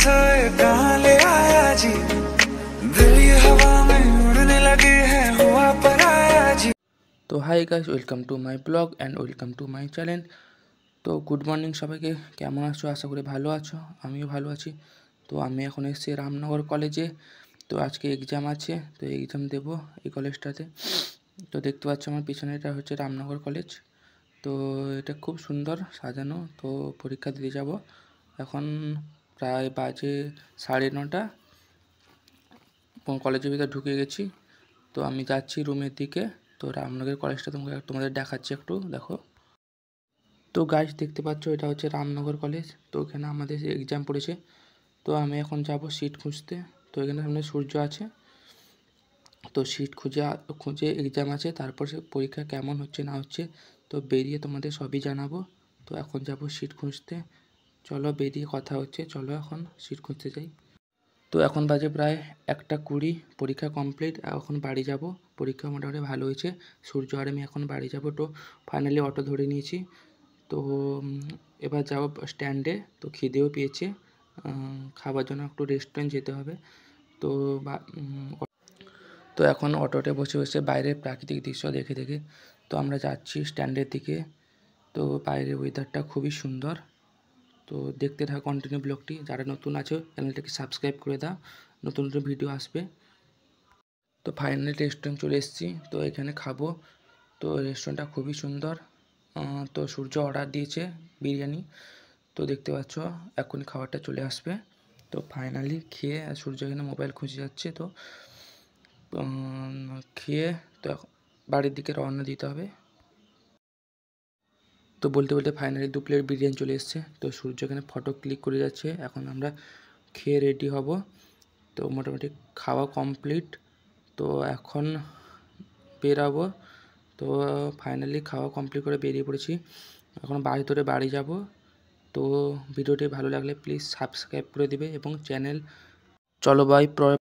सांय कहाँ ले आया जी दिल हवा में उड़ने लगे हैं हुआ पर आया जी তো hi guys welcome to my vlog and welcome to my channel তো গুড মর্নিং সবাইকে কেমন আছো আশা করি ভালো আছো আমিও ভালো আছি তো আমি এখন এসেছি রামনগর কলেজে তো আজকে এক্সাম আছে তো এক্সাম দেব এই কলেজটাতে তো দেখতে পাচ্ছ আমার পিছনে এটা হচ্ছে রামনগর কলেজ তো এটা খুব সুন্দর সাজানো তো পরীক্ষা দিতে যাব এখন প্রায় বাজে সাড়ে নটা কলেজের ভিতরে ঢুকে গেছি তো আমি যাচ্ছি রুমের দিকে তো রামনগর কলেজটা তোমাকে তোমাদের দেখাচ্ছি একটু দেখো তো গাইজ দেখতে পাচ্ছ এটা হচ্ছে রামনগর কলেজ তো এখানে আমাদের এক্সাম পড়েছে তো আমি এখন যাব সিট খুঁজতে তো এখানে সামনে সূর্য আছে তো সিট খুঁজে খুঁজে এক্সাম আছে তারপর সে পরীক্ষা কেমন হচ্ছে না হচ্ছে তো বেরিয়ে তোমাদের সবই জানাবো তো এখন যাব সিট খুঁজতে চলো বেরিয়ে কথা হচ্ছে চলো এখন সিট খুঁজতে যাই তো এখন বাজে প্রায় একটা কুড়ি পরীক্ষা কমপ্লিট এখন বাড়ি যাব পরীক্ষা মোটামুটি ভালো হয়েছে সূর্য আর আমি এখন বাড়ি যাব তো ফাইনালি অটো ধরে নিয়েছি তো এবার যাব স্ট্যান্ডে তো খিদেও পেয়েছে খাবার জন্য একটু রেস্টুরেন্ট যেতে হবে তো তো এখন অটোতে বসে বসে বাইরের প্রাকৃতিক দৃশ্য দেখে দেখে তো আমরা যাচ্ছি স্ট্যান্ডের দিকে তো বাইরের ওয়েদারটা খুবই সুন্দর তো দেখতে থাকো কন্টিনিউ ব্লগটি যারা নতুন আছে চ্যানেলটাকে সাবস্ক্রাইব করে দাও নতুন নতুন ভিডিও আসবে তো ফাইনালি রেস্টুরেন্ট চলে এসেছি তো এখানে খাবো তো রেস্টুরেন্টটা খুবই সুন্দর তো সূর্য অর্ডার দিয়েছে বিরিয়ানি তো দেখতে পাচ্ছ এখনই খাবারটা চলে আসবে তো ফাইনালি খেয়ে সূর্য এখানে মোবাইল খুঁজে যাচ্ছে তো খেয়ে তো বাড়ির দিকে রওনা দিতে হবে তো বলতে বলতে ফাইনালি দু প্লেট বিরিয়ানি চলে এসছে তো সূর্য এখানে ফটো ক্লিক করে যাচ্ছে এখন আমরা খেয়ে রেডি হব তো মোটামুটি খাওয়া কমপ্লিট তো এখন বেরাবো তো ফাইনালি খাওয়া কমপ্লিট করে বেরিয়ে পড়েছি এখন বাড়ি ধরে বাড়ি যাব তো ভিডিওটি ভালো লাগলে প্লিজ সাবস্ক্রাইব করে দিবে এবং চ্যানেল চলো বাই